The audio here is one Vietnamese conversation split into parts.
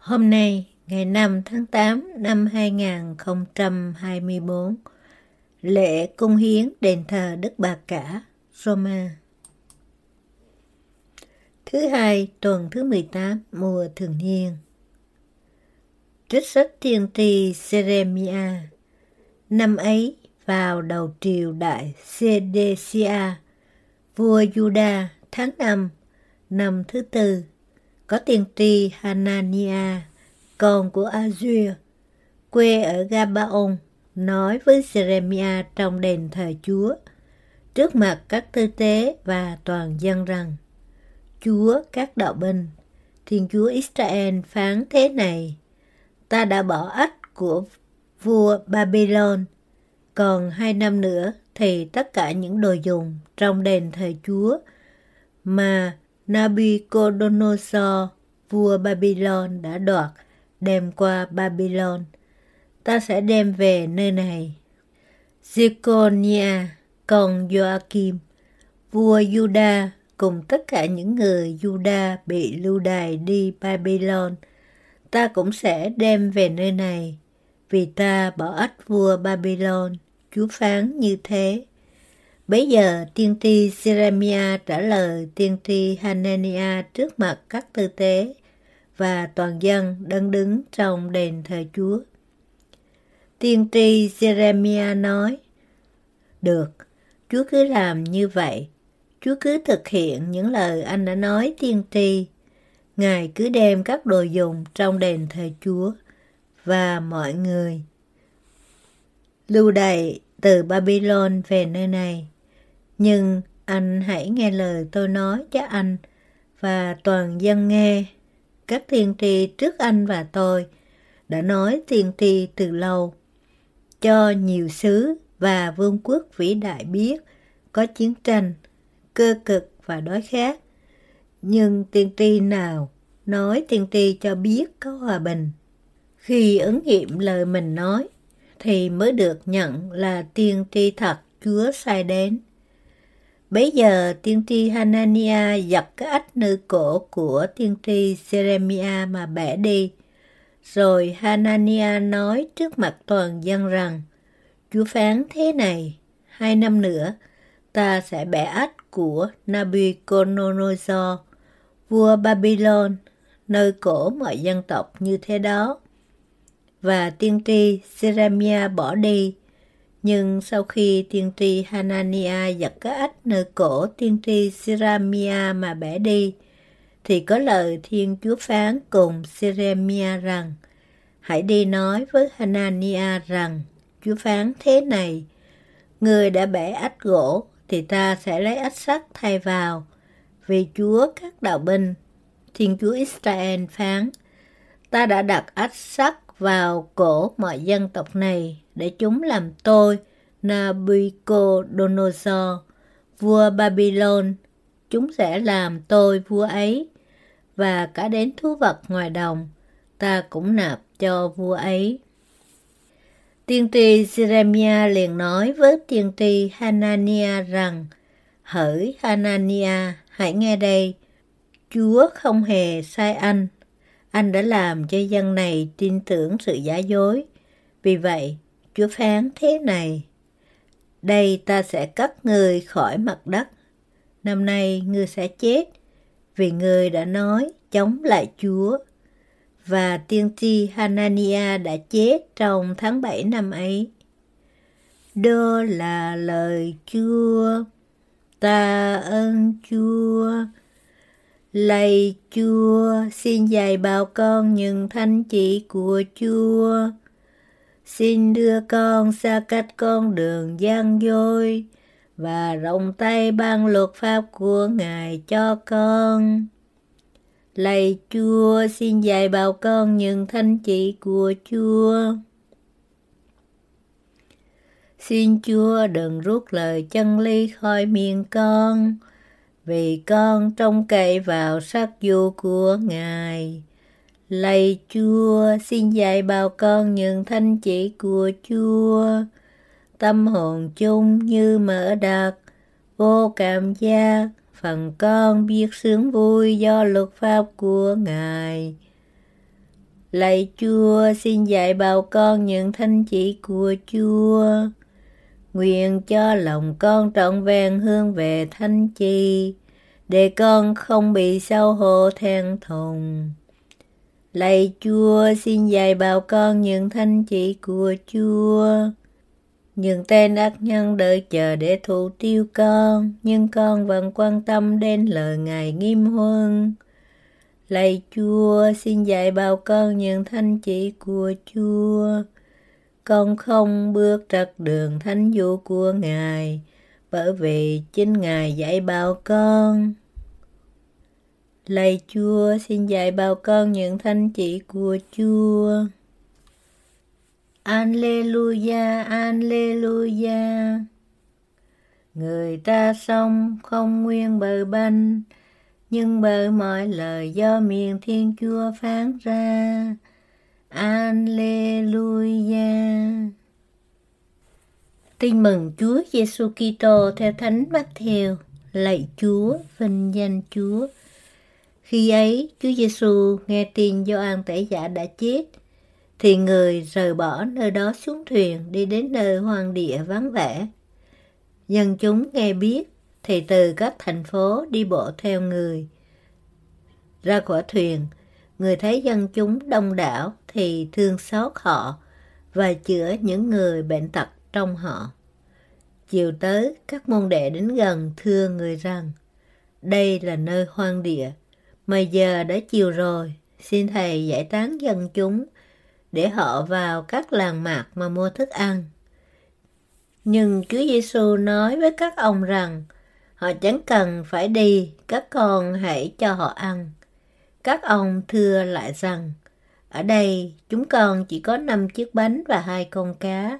Hôm nay, ngày 5 tháng 8 năm 2024, lễ cung hiến đền thờ Đức Bà Cả, Roma. Thứ hai, tuần thứ 18, mùa thường niên. Trích sách thiên tri Seremia Năm ấy, vào đầu triều đại Sedecia, vua Juda tháng 5, năm thứ tư, có tiên tri Hanania, con của Azur, quê ở Gabaon, nói với Jeremia trong đền thờ Chúa, trước mặt các tư tế và toàn dân rằng, Chúa các đạo binh, Thiên Chúa Israel phán thế này, ta đã bỏ ách của vua Babylon, còn hai năm nữa thì tất cả những đồ dùng trong đền thờ Chúa mà Nabucodonosor, vua Babylon đã đoạt, đem qua Babylon. Ta sẽ đem về nơi này. Ziconia, con Joachim, vua Juda cùng tất cả những người Juda bị lưu đày đi Babylon, ta cũng sẽ đem về nơi này, vì ta bỏ ách vua Babylon, Chúa phán như thế. Bấy giờ tiên tri Jeremia trả lời tiên tri Hanania trước mặt các tư tế và toàn dân đang đứng trong đền thờ Chúa. Tiên tri Jeremia nói, Được, Chúa cứ làm như vậy. Chúa cứ thực hiện những lời anh đã nói tiên tri. Ngài cứ đem các đồ dùng trong đền thờ Chúa và mọi người lưu đày từ Babylon về nơi này nhưng anh hãy nghe lời tôi nói cho anh và toàn dân nghe. Các thiên tri trước anh và tôi đã nói thiên tri từ lâu. Cho nhiều xứ và vương quốc vĩ đại biết có chiến tranh, cơ cực và đói khát. Nhưng tiên tri nào nói tiên tri cho biết có hòa bình. Khi ứng nghiệm lời mình nói, thì mới được nhận là tiên tri thật Chúa sai đến. Bấy giờ tiên tri Hanania giật cái ách nư cổ của tiên tri Jeremia mà bẻ đi. Rồi Hanania nói trước mặt toàn dân rằng, Chúa phán thế này, hai năm nữa, ta sẽ bẻ ách của Nabucodonosor, vua Babylon, nơi cổ mọi dân tộc như thế đó. Và tiên tri Jeremia bỏ đi, nhưng sau khi tiên tri Hanania giật cái ếch nơi cổ tiên tri Siramia mà bẻ đi, thì có lời Thiên Chúa phán cùng Siramia rằng, Hãy đi nói với Hanania rằng, Chúa phán thế này, Người đã bẻ ếch gỗ, thì ta sẽ lấy ếch sắt thay vào, vì Chúa các đạo binh. Thiên Chúa Israel phán, Ta đã đặt ếch sắt vào cổ mọi dân tộc này để chúng làm tôi Nabucodonosor, vua Babylon. Chúng sẽ làm tôi vua ấy và cả đến thú vật ngoài đồng, ta cũng nạp cho vua ấy. Tiên tri Jeremia liền nói với tiên tri Hanania rằng, Hỡi Hanania, hãy nghe đây, Chúa không hề sai anh anh đã làm cho dân này tin tưởng sự giả dối. Vì vậy, Chúa phán thế này. Đây ta sẽ cất người khỏi mặt đất. Năm nay ngươi sẽ chết vì người đã nói chống lại Chúa. Và tiên tri Hanania đã chết trong tháng 7 năm ấy. Đó là lời Chúa, ta ơn Chúa, Lạy chúa, xin dạy bảo con những thánh chỉ của chúa. Xin đưa con xa cách con đường gian dối và rộng tay ban luật pháp của Ngài cho con. Lạy Chúa, xin dạy bảo con những thánh chỉ của Chúa. Xin Chúa đừng rút lời chân lý khỏi miệng con, vì con trông cậy vào sắc vô của Ngài. Lạy Chúa, xin dạy bảo con những thanh chỉ của Chúa. Tâm hồn chung như mở đặc, vô cảm giác, phần con biết sướng vui do luật pháp của Ngài. Lạy Chúa, xin dạy bảo con những thanh chỉ của Chúa nguyện cho lòng con trọn vẹn hướng về thanh chi để con không bị xấu hổ than thùng lạy chúa xin dạy bảo con những thanh chỉ của chúa những tên ác nhân đợi chờ để thủ tiêu con nhưng con vẫn quan tâm đến lời ngài nghiêm huân lạy chúa xin dạy bảo con những thanh chỉ của chúa con không bước trật đường thánh du của Ngài, bởi vì chính Ngài dạy bảo con. Lạy Chúa, xin dạy bảo con những thánh chỉ của Chúa. Alleluia, Alleluia. Người ta sông không nguyên bờ banh, nhưng bởi mọi lời do miệng Thiên Chúa phán ra Alleluia. Tin mừng Chúa Giêsu Kitô theo Thánh Matthew. Lạy Chúa, vinh danh Chúa. Khi ấy, Chúa Giêsu nghe tin Gioan Tẩy giả đã chết, thì người rời bỏ nơi đó xuống thuyền đi đến nơi hoang địa vắng vẻ. Dân chúng nghe biết thì từ các thành phố đi bộ theo người ra khỏi thuyền người thấy dân chúng đông đảo thì thương xót họ và chữa những người bệnh tật trong họ. Chiều tới, các môn đệ đến gần thưa người rằng, đây là nơi hoang địa, mà giờ đã chiều rồi, xin thầy giải tán dân chúng để họ vào các làng mạc mà mua thức ăn. Nhưng Chúa Giêsu nói với các ông rằng, họ chẳng cần phải đi, các con hãy cho họ ăn các ông thưa lại rằng, ở đây chúng con chỉ có năm chiếc bánh và hai con cá.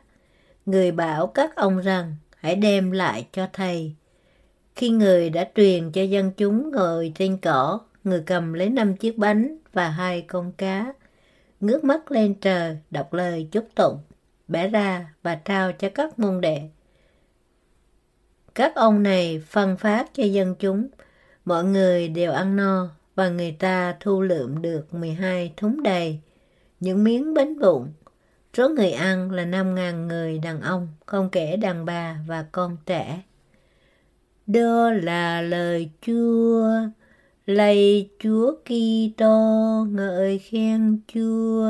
Người bảo các ông rằng, hãy đem lại cho thầy. Khi người đã truyền cho dân chúng ngồi trên cỏ, người cầm lấy năm chiếc bánh và hai con cá, ngước mắt lên trời, đọc lời chúc tụng, bẻ ra và trao cho các môn đệ. Các ông này phân phát cho dân chúng, mọi người đều ăn no và người ta thu lượm được 12 thúng đầy, những miếng bánh vụn. Số người ăn là 5.000 người đàn ông, không kể đàn bà và con trẻ. Đó là lời Chúa, lạy Chúa Kitô ngợi khen Chúa.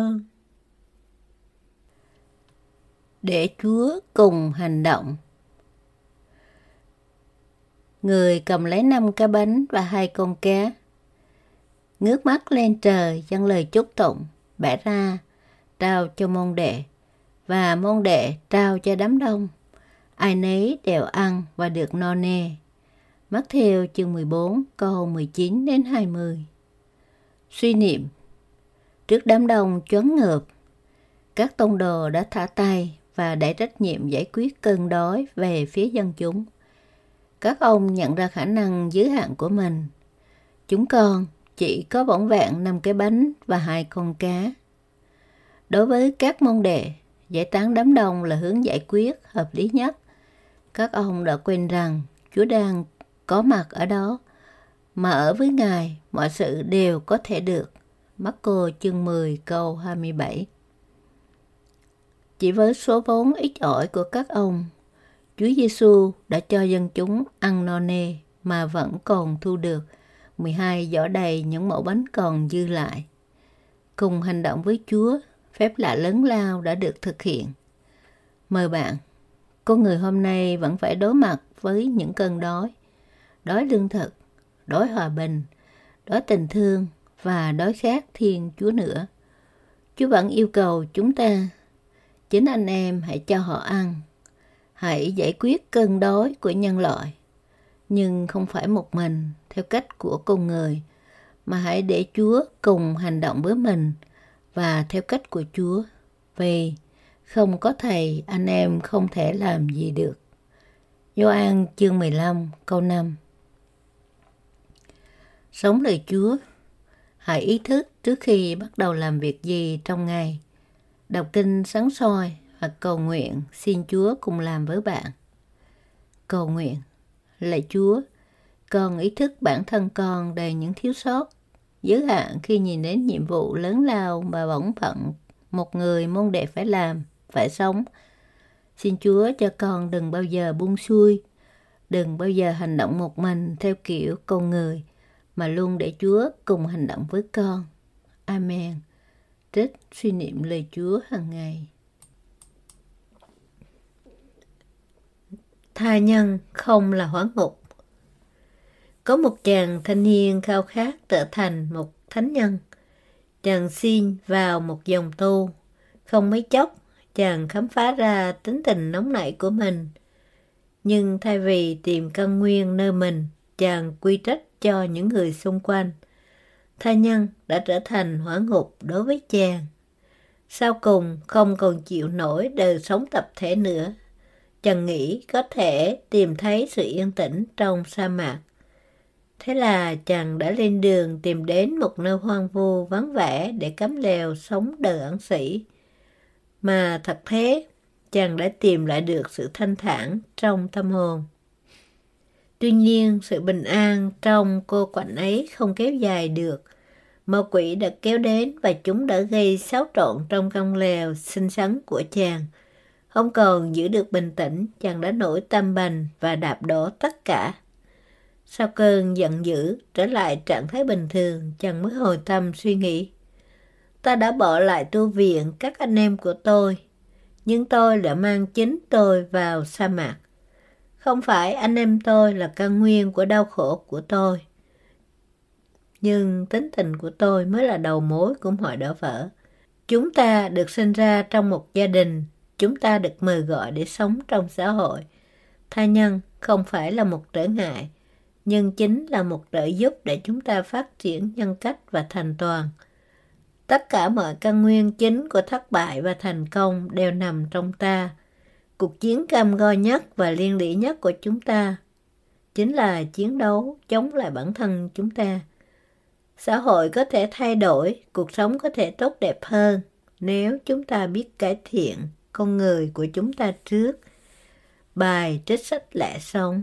Để Chúa cùng hành động. Người cầm lấy năm cái bánh và hai con cá ngước mắt lên trời dâng lời chúc tụng, bẻ ra, trao cho môn đệ, và môn đệ trao cho đám đông. Ai nấy đều ăn và được no nê. Mắt theo chương 14 câu 19 đến 20. Suy niệm Trước đám đông choáng ngợp, các tông đồ đã thả tay và đẩy trách nhiệm giải quyết cơn đói về phía dân chúng. Các ông nhận ra khả năng giới hạn của mình. Chúng con chỉ có vỏn vẹn năm cái bánh và hai con cá. Đối với các môn đề, giải tán đám đông là hướng giải quyết hợp lý nhất. Các ông đã quên rằng Chúa đang có mặt ở đó, mà ở với Ngài mọi sự đều có thể được. Marco chương 10 câu 27 Chỉ với số vốn ít ỏi của các ông, Chúa Giêsu đã cho dân chúng ăn no nê mà vẫn còn thu được – 12 giỏ đầy những mẫu bánh còn dư lại. Cùng hành động với Chúa, phép lạ lớn lao đã được thực hiện. Mời bạn, con người hôm nay vẫn phải đối mặt với những cơn đói, đói lương thực, đói hòa bình, đói tình thương và đói khát Thiên Chúa nữa. Chúa vẫn yêu cầu chúng ta, chính anh em hãy cho họ ăn, hãy giải quyết cơn đói của nhân loại nhưng không phải một mình theo cách của con người mà hãy để Chúa cùng hành động với mình và theo cách của Chúa. Vì không có thầy, anh em không thể làm gì được. Gioan chương 15 câu 5 Sống lời Chúa Hãy ý thức trước khi bắt đầu làm việc gì trong ngày. Đọc kinh sáng soi hoặc cầu nguyện xin Chúa cùng làm với bạn. Cầu nguyện là Chúa. Con ý thức bản thân con đầy những thiếu sót, giới hạn khi nhìn đến nhiệm vụ lớn lao mà bổn phận một người môn đệ phải làm, phải sống. Xin Chúa cho con đừng bao giờ buông xuôi, đừng bao giờ hành động một mình theo kiểu con người, mà luôn để Chúa cùng hành động với con. Amen. Trích suy niệm lời Chúa hàng ngày. tha nhân không là hỏa ngục. Có một chàng thanh niên khao khát trở thành một thánh nhân. Chàng xin vào một dòng tu. Không mấy chốc, chàng khám phá ra tính tình nóng nảy của mình. Nhưng thay vì tìm căn nguyên nơi mình, chàng quy trách cho những người xung quanh. Tha nhân đã trở thành hỏa ngục đối với chàng. Sau cùng không còn chịu nổi đời sống tập thể nữa chàng nghĩ có thể tìm thấy sự yên tĩnh trong sa mạc. Thế là chàng đã lên đường tìm đến một nơi hoang vu vắng vẻ để cắm lều sống đời ẩn sĩ. Mà thật thế, chàng đã tìm lại được sự thanh thản trong tâm hồn. Tuy nhiên, sự bình an trong cô quạnh ấy không kéo dài được. Ma quỷ đã kéo đến và chúng đã gây xáo trộn trong căn lều xinh xắn của chàng – không còn giữ được bình tĩnh, chàng đã nổi tâm bành và đạp đổ tất cả. Sau cơn giận dữ, trở lại trạng thái bình thường, chàng mới hồi tâm suy nghĩ. Ta đã bỏ lại tu viện các anh em của tôi, nhưng tôi đã mang chính tôi vào sa mạc. Không phải anh em tôi là căn nguyên của đau khổ của tôi. Nhưng tính tình của tôi mới là đầu mối của mọi đỡ vỡ. Chúng ta được sinh ra trong một gia đình chúng ta được mời gọi để sống trong xã hội. Tha nhân không phải là một trở ngại, nhưng chính là một trợ giúp để chúng ta phát triển nhân cách và thành toàn. Tất cả mọi căn nguyên chính của thất bại và thành công đều nằm trong ta. Cuộc chiến cam go nhất và liên lỉ nhất của chúng ta chính là chiến đấu chống lại bản thân chúng ta. Xã hội có thể thay đổi, cuộc sống có thể tốt đẹp hơn nếu chúng ta biết cải thiện con người của chúng ta trước. Bài trích sách lẽ xong